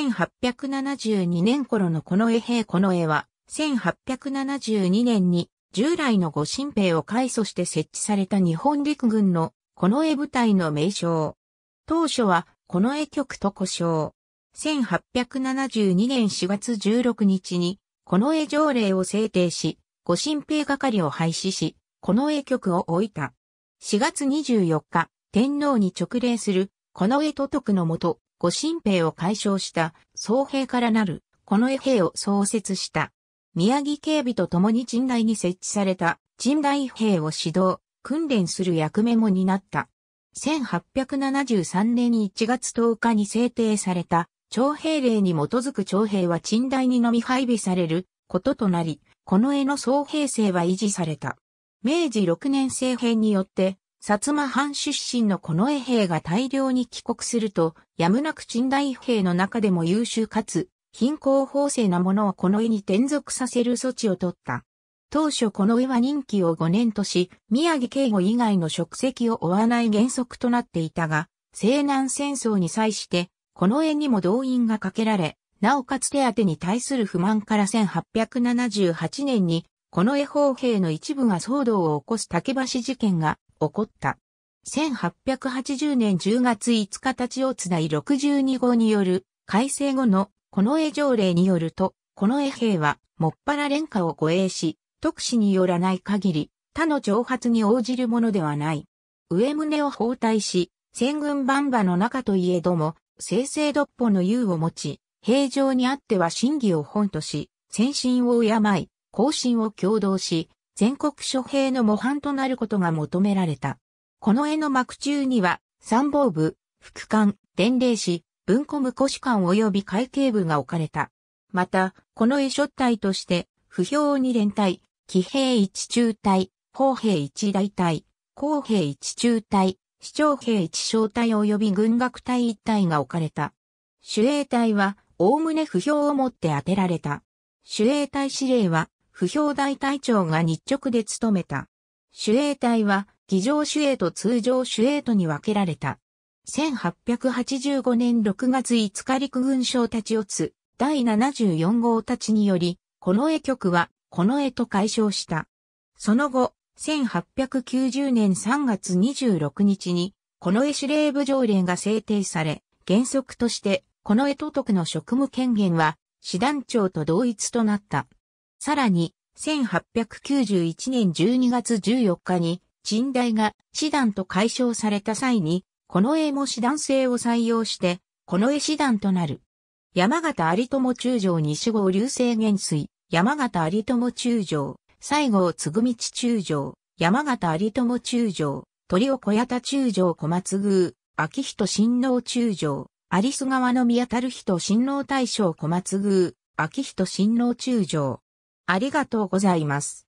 1872年頃のこの絵兵この絵は、1872年に従来の御神兵を改組して設置された日本陸軍のこの絵部隊の名称。当初はこの絵局と呼称。1872年4月16日に、この絵条例を制定し、御神兵係を廃止し、この絵局を置いた。4月24日、天皇に直礼する、この絵都督のもと、五神兵を解消した総兵からなる、この衛兵を創設した。宮城警備と共に近代に設置された近代兵を指導、訓練する役目も担った。1873年1月10日に制定された徴兵令に基づく徴兵は近代にのみ配備されることとなり、この絵の総兵制は維持された。明治6年政変によって薩摩藩出身の近衛兵が大量に帰国すると、やむなく陳代兵の中でも優秀かつ、貧困法制なものを近衛に転属させる措置を取った。当初近衛は任期を5年とし、宮城警護以外の職責を負わない原則となっていたが、西南戦争に際して、近衛にも動員がかけられ、なおかつ手当に対する不満から1878年に、この絵法兵の一部が騒動を起こす竹橋事件が起こった。1880年10月5日立ちをつない62号による改正後のこの絵条例によると、この絵兵はもっぱら連下を護衛し、特使によらない限り他の挑発に応じるものではない。上胸を包帯し、戦軍万馬の中といえども、正々独歩の優を持ち、平常にあっては真偽を本とし、先進を敬い、後進を共同し、全国諸兵の模範となることが求められた。この絵の幕中には、参謀部、副官、伝令士、文庫無古士官及び会計部が置かれた。また、この絵書体として、不評二連隊、騎兵一中隊、砲兵一大隊、工兵一中隊、市長兵一小隊及び軍学隊一隊が置かれた。守衛隊は、おおむね不評をもって当てられた。守衛隊司令は、不評大隊長が日直で務めた。守衛隊は、議場守衛と通常守衛とに分けられた。1885年6月5日陸軍省たちをつ、第74号たちにより、この絵局は、この絵と解消した。その後、1890年3月26日に、この絵司令部条例が制定され、原則として、この絵都督の職務権限は、師団長と同一となった。さらに、1891年12月14日に、賃代が師団と解消された際に、この絵も師団制を採用して、この絵師団となる。山形有友中将西郷流星元帥、山形有友中将、西郷み道中将、山形有友中将、鳥尾小田中将小松宮、秋人新郎中将、有栖川の宮る人新郎大将小松宮、秋人新郎中将、ありがとうございます。